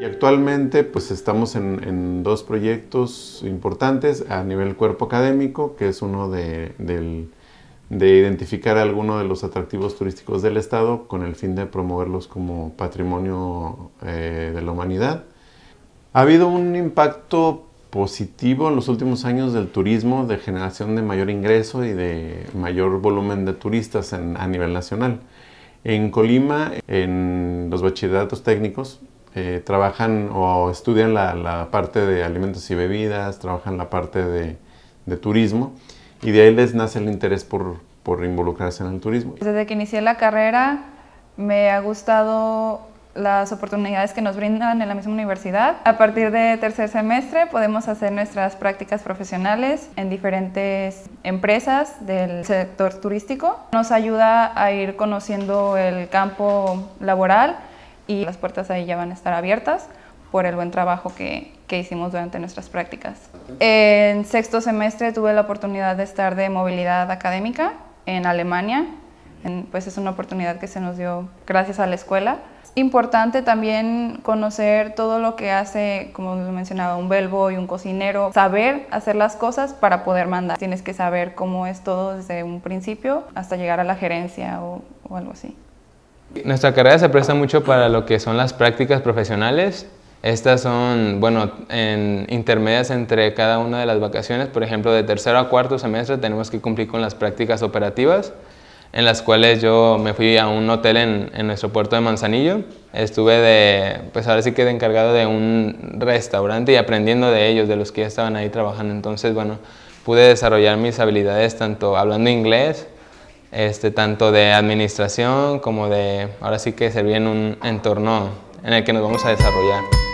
Y actualmente pues estamos en, dos proyectos importantes a nivel cuerpo académico, que es uno de, identificar algunos de los atractivos turísticos del Estado con el fin de promoverlos como patrimonio eh, de la humanidad. Ha habido un impacto positivo en los últimos años del turismo de generación de mayor ingreso y de mayor volumen de turistas a nivel nacional. En Colima, en los bachilleratos técnicos, eh, trabajan o estudian la, parte de alimentos y bebidas, trabajan la parte de, turismo y de ahí les nace el interés por, involucrarse en el turismo. Desde que inicié la carrera me ha gustado las oportunidades que nos brindan en la misma universidad. A partir de tercer semestre podemos hacer nuestras prácticas profesionales en diferentes empresas del sector turístico. Nos ayuda a ir conociendo el campo laboral y las puertas ahí ya van a estar abiertas por el buen trabajo que, que hicimos durante nuestras prácticas. En sexto semestre tuve la oportunidad de estar de movilidad académica en Alemania, pues es una oportunidad que se nos dio gracias a la escuela. Importante también conocer todo lo que hace, como mencionaba, un belbo y un cocinero, saber hacer las cosas para poder mandar. Tienes que saber cómo es todo desde un principio hasta llegar a la gerencia o, o algo así. Nuestra carrera se presta mucho para lo que son las prácticas profesionales. Estas son, bueno, en intermedias entre cada una de las vacaciones. Por ejemplo, de tercero a cuarto semestre tenemos que cumplir con las prácticas operativas, en las cuales yo me fui a un hotel en, nuestro puerto de Manzanillo. Estuve de, pues ahora sí quedé encargado de un restaurante y aprendiendo de ellos, de los que ya estaban ahí trabajando. Entonces, bueno, pude desarrollar mis habilidades tanto hablando inglés, este, tanto de administración como de, ahora sí que servir en un entorno en el que nos vamos a desarrollar.